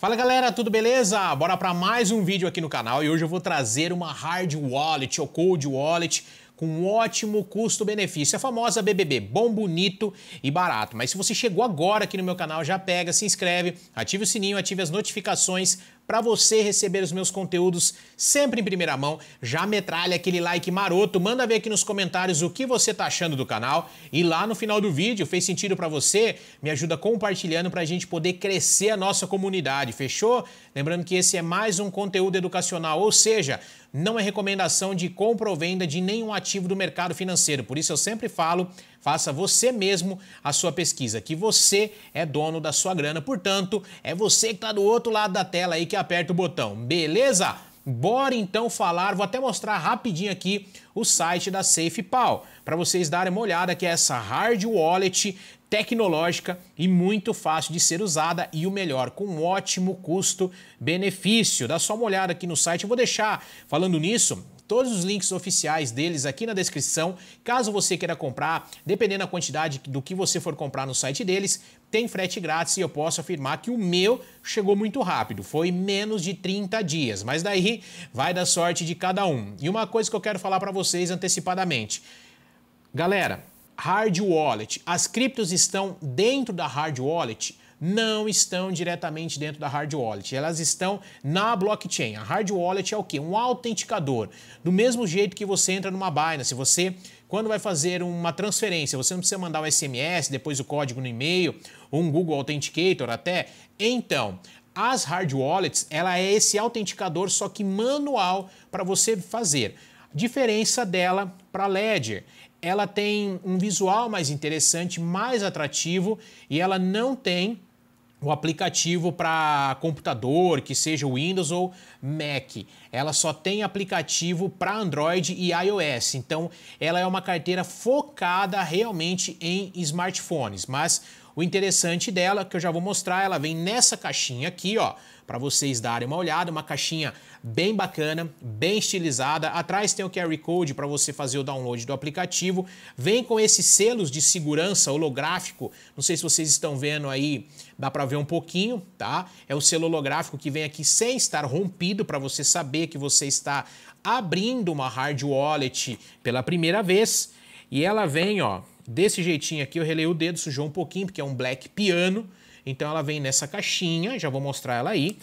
Fala galera, tudo beleza? Bora para mais um vídeo aqui no canal e hoje eu vou trazer uma hard wallet ou cold wallet com um ótimo custo-benefício. A famosa BBB, bom, bonito e barato. Mas se você chegou agora aqui no meu canal, já pega, se inscreve, ative o sininho, ative as notificações para você receber os meus conteúdos sempre em primeira mão. Já metralha aquele like maroto, manda ver aqui nos comentários o que você tá achando do canal e lá no final do vídeo, fez sentido para você? Me ajuda compartilhando para a gente poder crescer a nossa comunidade, fechou? Lembrando que esse é mais um conteúdo educacional, ou seja, não é recomendação de compra ou venda de nenhum ativo do mercado financeiro. Por isso eu sempre falo, Faça você mesmo a sua pesquisa, que você é dono da sua grana, portanto, é você que está do outro lado da tela aí que aperta o botão, beleza? Bora então falar, vou até mostrar rapidinho aqui o site da SafePal, para vocês darem uma olhada que é essa hard wallet tecnológica e muito fácil de ser usada e o melhor, com um ótimo custo-benefício. Dá só uma olhada aqui no site, eu vou deixar, falando nisso, todos os links oficiais deles aqui na descrição. Caso você queira comprar, dependendo da quantidade do que você for comprar no site deles, tem frete grátis e eu posso afirmar que o meu chegou muito rápido, foi menos de 30 dias, mas daí vai da sorte de cada um. E uma coisa que eu quero falar para vocês antecipadamente. Galera, hard wallet, as criptos estão dentro da hard wallet não estão diretamente dentro da hard wallet, elas estão na blockchain. A hard wallet é o que? Um autenticador. Do mesmo jeito que você entra numa Binance, você quando vai fazer uma transferência, você não precisa mandar o SMS, depois o código no e-mail, ou um Google Authenticator até. Então, as hard wallets, ela é esse autenticador só que manual para você fazer. Diferença dela para Ledger, ela tem um visual mais interessante, mais atrativo e ela não tem o aplicativo para computador, que seja Windows ou Mac. Ela só tem aplicativo para Android e iOS. Então, ela é uma carteira focada realmente em smartphones. Mas o interessante dela, que eu já vou mostrar, ela vem nessa caixinha aqui, ó para vocês darem uma olhada, uma caixinha bem bacana, bem estilizada. Atrás tem o QR Code para você fazer o download do aplicativo. Vem com esses selos de segurança holográfico. Não sei se vocês estão vendo aí, dá para ver um pouquinho, tá? É o selo holográfico que vem aqui sem estar rompido para você saber que você está abrindo uma hard wallet pela primeira vez. E ela vem, ó, desse jeitinho aqui, eu relei o dedo, sujou um pouquinho, porque é um black piano, então ela vem nessa caixinha, já vou mostrar ela aí.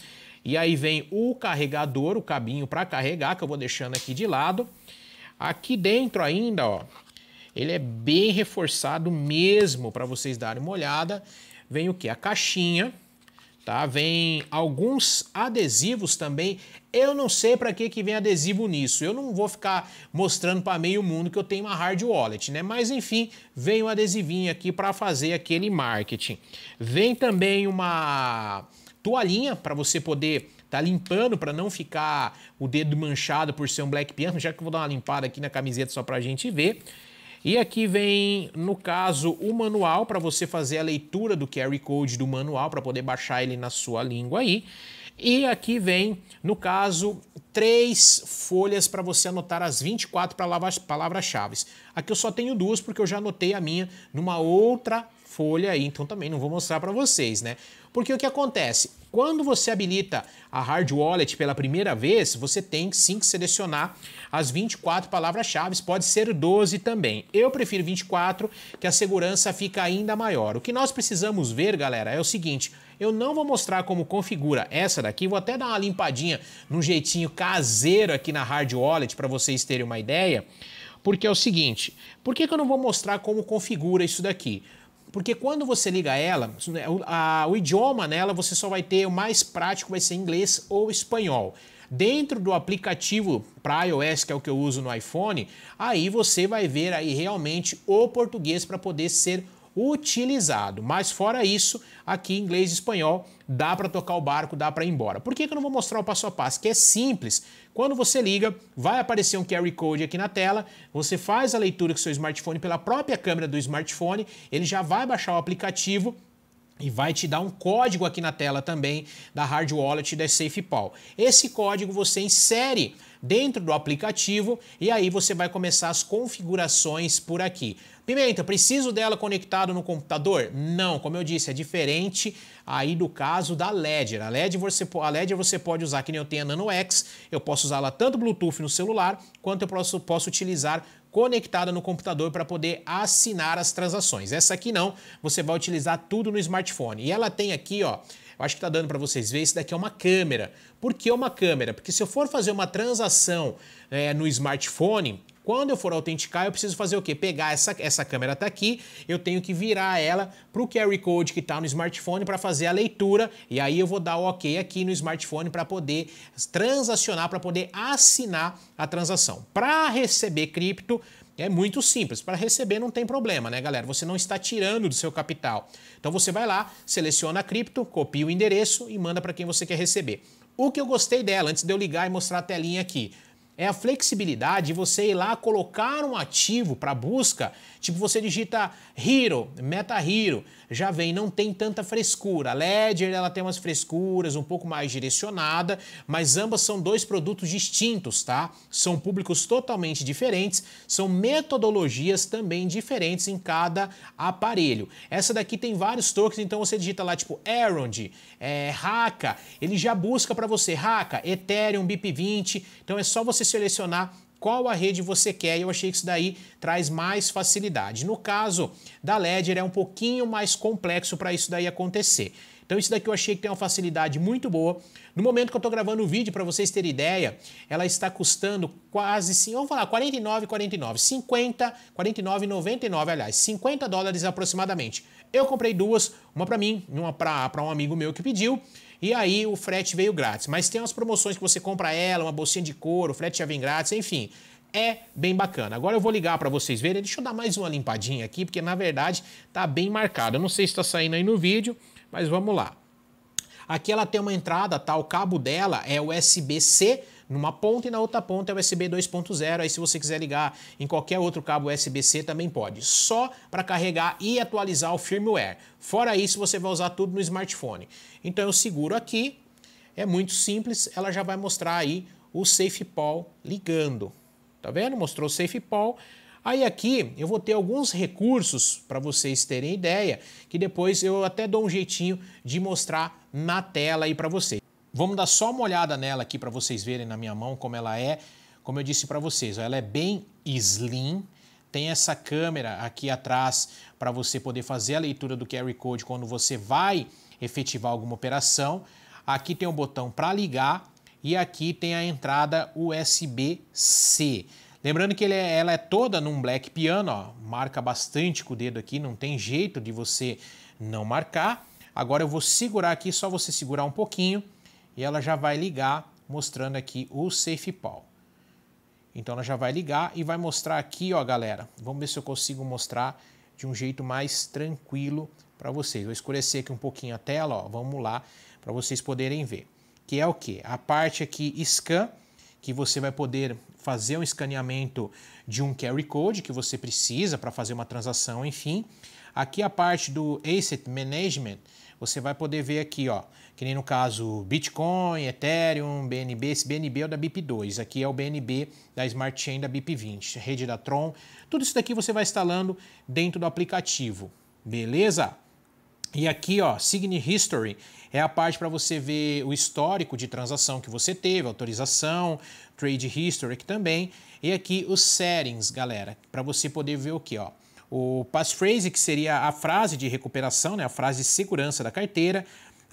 E aí vem o carregador, o cabinho para carregar, que eu vou deixando aqui de lado. Aqui dentro ainda, ó, ele é bem reforçado mesmo, para vocês darem uma olhada. Vem o que? A caixinha, tá? Vem alguns adesivos também. Eu não sei para que que vem adesivo nisso. Eu não vou ficar mostrando para meio mundo que eu tenho uma hard wallet, né? Mas enfim, vem um adesivinho aqui para fazer aquele marketing. Vem também uma toalhinha para você poder tá limpando para não ficar o dedo manchado por ser um black piano, já que eu vou dar uma limpada aqui na camiseta só para gente ver. E aqui vem, no caso, o manual para você fazer a leitura do QR Code do manual para poder baixar ele na sua língua aí. E aqui vem, no caso, três folhas para você anotar as 24 palavras-chave. Aqui eu só tenho duas porque eu já anotei a minha numa outra folha aí, então também não vou mostrar para vocês, né? Porque o que acontece? Quando você habilita a Hard Wallet pela primeira vez, você tem sim que selecionar as 24 palavras-chave, pode ser 12 também. Eu prefiro 24, que a segurança fica ainda maior. O que nós precisamos ver, galera, é o seguinte: eu não vou mostrar como configura essa daqui, vou até dar uma limpadinha num jeitinho caseiro aqui na Hard Wallet para vocês terem uma ideia, porque é o seguinte: por que, que eu não vou mostrar como configura isso daqui? porque quando você liga ela, é, a, o idioma nela você só vai ter o mais prático vai ser inglês ou espanhol. Dentro do aplicativo para iOS, que é o que eu uso no iPhone, aí você vai ver aí realmente o português para poder ser utilizado. Mas fora isso, aqui inglês e espanhol dá para tocar o barco, dá para ir embora. Por que, que eu não vou mostrar o passo a passo? Que é simples. Quando você liga, vai aparecer um QR Code aqui na tela, você faz a leitura com seu smartphone pela própria câmera do smartphone, ele já vai baixar o aplicativo e vai te dar um código aqui na tela também da Hard Wallet da SafePal. Esse código você insere dentro do aplicativo e aí você vai começar as configurações por aqui. Pimenta, preciso dela conectado no computador? Não, como eu disse, é diferente aí do caso da Ledger. A Ledger você, a Ledger você pode usar, que nem eu tenho a Nano X, eu posso usá-la tanto Bluetooth no celular, quanto eu posso, posso utilizar conectada no computador para poder assinar as transações. Essa aqui não, você vai utilizar tudo no smartphone. E ela tem aqui, ó, eu acho que está dando para vocês ver, isso daqui é uma câmera. Por que uma câmera? Porque se eu for fazer uma transação é, no smartphone, quando eu for autenticar, eu preciso fazer o quê? Pegar essa, essa câmera tá aqui, eu tenho que virar ela para o QR Code que está no smartphone para fazer a leitura e aí eu vou dar o OK aqui no smartphone para poder transacionar, para poder assinar a transação. Para receber cripto, é muito simples. Para receber não tem problema, né, galera? Você não está tirando do seu capital. Então você vai lá, seleciona a cripto, copia o endereço e manda para quem você quer receber. O que eu gostei dela, antes de eu ligar e mostrar a telinha aqui, é a flexibilidade de você ir lá colocar um ativo para busca, tipo você digita Hero, Meta Hero, já vem, não tem tanta frescura. A Ledger ela tem umas frescuras um pouco mais direcionada, mas ambas são dois produtos distintos, tá? São públicos totalmente diferentes, são metodologias também diferentes em cada aparelho. Essa daqui tem vários tokens, então você digita lá tipo Errond, é, Haka, ele já busca para você Haka, Ethereum, BIP20, então é só você selecionar qual a rede você quer, e eu achei que isso daí traz mais facilidade. No caso da Ledger, é um pouquinho mais complexo para isso daí acontecer. Então isso daqui eu achei que tem uma facilidade muito boa. No momento que eu estou gravando o vídeo, para vocês terem ideia, ela está custando quase, sim, vamos falar, 49,49, 50, 49,99, aliás, 50 dólares aproximadamente. Eu comprei duas, uma para mim e uma para um amigo meu que pediu. E aí o frete veio grátis. Mas tem umas promoções que você compra ela, uma bolsinha de couro, o frete já vem grátis, enfim. É bem bacana. Agora eu vou ligar para vocês verem. Deixa eu dar mais uma limpadinha aqui, porque na verdade tá bem marcado. Eu não sei se está saindo aí no vídeo, mas vamos lá. Aqui ela tem uma entrada, tá? O cabo dela é USB-C numa ponta e na outra ponta é USB 2.0. Aí se você quiser ligar em qualquer outro cabo USB-C também pode. Só para carregar e atualizar o firmware. Fora isso, você vai usar tudo no smartphone. Então eu seguro aqui, é muito simples, ela já vai mostrar aí o SafePal ligando. Tá vendo? Mostrou o SafePal. Aí aqui eu vou ter alguns recursos para vocês terem ideia, que depois eu até dou um jeitinho de mostrar na tela aí para vocês. Vamos dar só uma olhada nela aqui para vocês verem na minha mão como ela é. Como eu disse para vocês, ela é bem slim, tem essa câmera aqui atrás para você poder fazer a leitura do QR Code quando você vai efetivar alguma operação. Aqui tem o um botão para ligar e aqui tem a entrada USB-C. Lembrando que é, ela é toda num black piano, ó, marca bastante com o dedo aqui, não tem jeito de você não marcar. Agora eu vou segurar aqui, só você segurar um pouquinho e ela já vai ligar mostrando aqui o Safe Pal. Então ela já vai ligar e vai mostrar aqui, ó, galera. Vamos ver se eu consigo mostrar de um jeito mais tranquilo para vocês. Vou escurecer aqui um pouquinho a tela, ó. Vamos lá para vocês poderem ver. Que é o que? A parte aqui scan, que você vai poder fazer um escaneamento de um carry code que você precisa para fazer uma transação, enfim. Aqui a parte do asset management, você vai poder ver aqui, ó, que nem no caso Bitcoin, Ethereum, BNB, esse BNB é o da BIP2, aqui é o BNB da Smart Chain da BIP20, rede da Tron. Tudo isso daqui você vai instalando dentro do aplicativo. Beleza? E aqui, ó, Sign History é a parte para você ver o histórico de transação que você teve, autorização, Trade History aqui também. E aqui os settings, galera, para você poder ver o que, ó. O passphrase, que seria a frase de recuperação, né, a frase de segurança da carteira,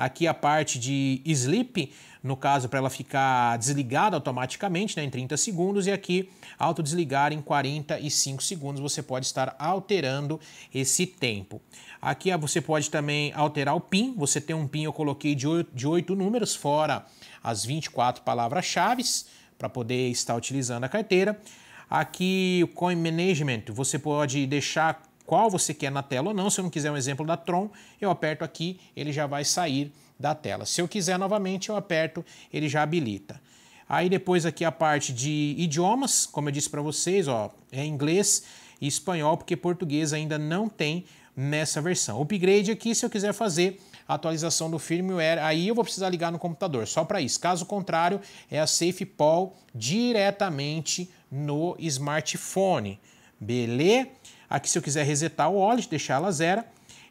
aqui a parte de sleep, no caso para ela ficar desligada automaticamente né, em 30 segundos, e aqui auto desligar em 45 segundos, você pode estar alterando esse tempo. Aqui ah, você pode também alterar o PIN, você tem um PIN, eu coloquei de 8, de 8 números, fora as 24 palavras-chave, para poder estar utilizando a carteira. Aqui o Coin Management, você pode deixar qual você quer na tela ou não. Se eu não quiser um exemplo da Tron, eu aperto aqui, ele já vai sair da tela. Se eu quiser novamente, eu aperto, ele já habilita. Aí depois aqui a parte de idiomas, como eu disse para vocês, ó, é inglês e espanhol, porque português ainda não tem nessa versão. Upgrade aqui, se eu quiser fazer a atualização do firmware, aí eu vou precisar ligar no computador, só para isso. Caso contrário, é a SafePal diretamente no smartphone. Beleza? Aqui se eu quiser resetar o wallet, deixar ela zero.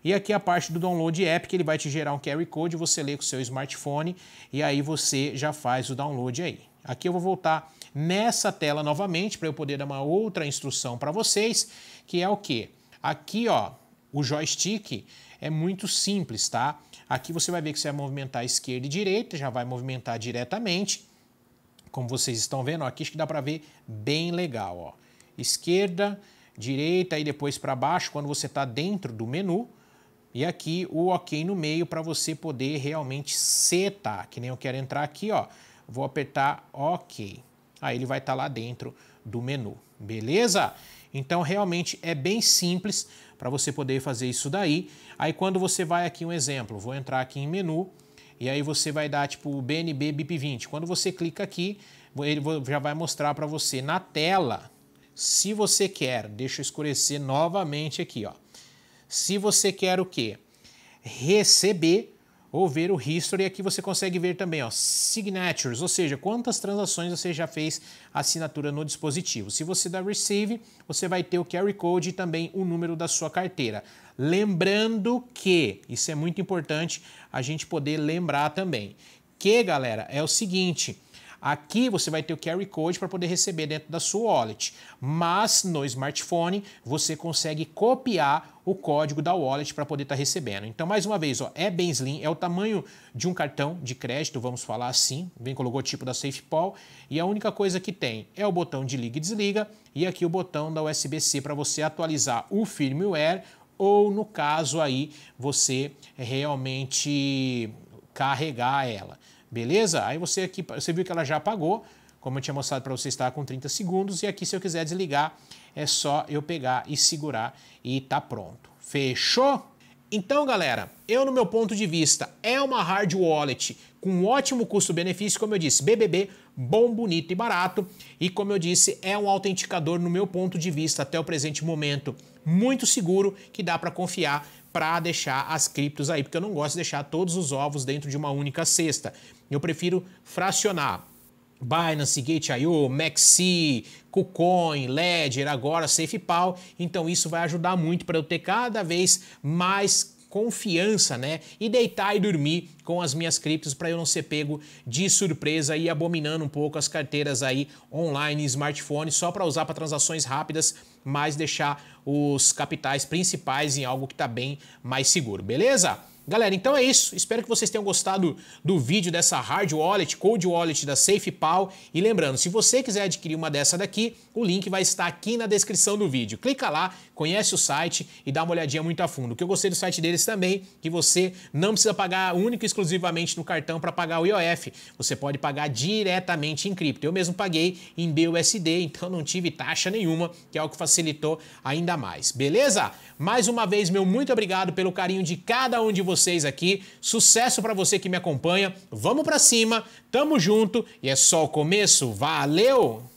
E aqui a parte do download app, que ele vai te gerar um QR Code, você lê com o seu smartphone e aí você já faz o download aí. Aqui eu vou voltar nessa tela novamente para eu poder dar uma outra instrução para vocês, que é o que? Aqui, ó, o joystick é muito simples, tá? Aqui você vai ver que você vai movimentar esquerda e direita, já vai movimentar diretamente. Como vocês estão vendo, ó, aqui acho que dá para ver bem legal, ó. Esquerda, direita e depois para baixo quando você está dentro do menu. E aqui o OK no meio para você poder realmente setar, que nem eu quero entrar aqui, ó. Vou apertar OK. Aí ele vai estar tá lá dentro do menu, beleza? Então realmente é bem simples para você poder fazer isso daí. Aí quando você vai aqui um exemplo, vou entrar aqui em menu e aí você vai dar tipo BNB BIP20. Quando você clica aqui, ele já vai mostrar para você na tela se você quer, deixa eu escurecer novamente aqui, ó. Se você quer o quê? Receber ou ver o history, aqui você consegue ver também, ó, signatures, ou seja, quantas transações você já fez assinatura no dispositivo. Se você dá receive, você vai ter o QR Code e também o número da sua carteira. Lembrando que, isso é muito importante a gente poder lembrar também, que, galera, é o seguinte, Aqui você vai ter o QR Code para poder receber dentro da sua wallet, mas no smartphone você consegue copiar o código da wallet para poder estar tá recebendo. Então, mais uma vez, ó, é bem slim, é o tamanho de um cartão de crédito, vamos falar assim, vem com o logotipo da SafePal, e a única coisa que tem é o botão de liga e desliga, e aqui o botão da USB-C para você atualizar o firmware, ou no caso aí, você realmente carregar ela. Beleza? Aí você aqui, você viu que ela já apagou, como eu tinha mostrado para você, está com 30 segundos. E aqui, se eu quiser desligar, é só eu pegar e segurar e tá pronto. Fechou? Então, galera, eu no meu ponto de vista, é uma hard wallet com um ótimo custo-benefício, como eu disse, BBB, bom, bonito e barato. E como eu disse, é um autenticador no meu ponto de vista até o presente momento muito seguro que dá para confiar para deixar as criptos aí, porque eu não gosto de deixar todos os ovos dentro de uma única cesta. Eu prefiro fracionar. Binance, Gate.io, Maxi, KuCoin, Ledger, agora SafePal. Então isso vai ajudar muito para eu ter cada vez mais confiança, né? E deitar e dormir com as minhas criptos para eu não ser pego de surpresa e abominando um pouco as carteiras aí online, smartphone, só para usar para transações rápidas, mas deixar os capitais principais em algo que está bem mais seguro, beleza? Galera, então é isso. Espero que vocês tenham gostado do vídeo dessa hard wallet, cold wallet da SafePal. E lembrando, se você quiser adquirir uma dessa daqui, o link vai estar aqui na descrição do vídeo. Clica lá, conhece o site e dá uma olhadinha muito a fundo. O que eu gostei do site deles também, que você não precisa pagar única e exclusivamente no cartão para pagar o IOF. Você pode pagar diretamente em cripto. Eu mesmo paguei em BUSD, então não tive taxa nenhuma, que é o que facilitou ainda mais. Beleza? Mais uma vez, meu muito obrigado pelo carinho de cada um de vocês vocês aqui. Sucesso para você que me acompanha. Vamos para cima, tamo junto e é só o começo. Valeu!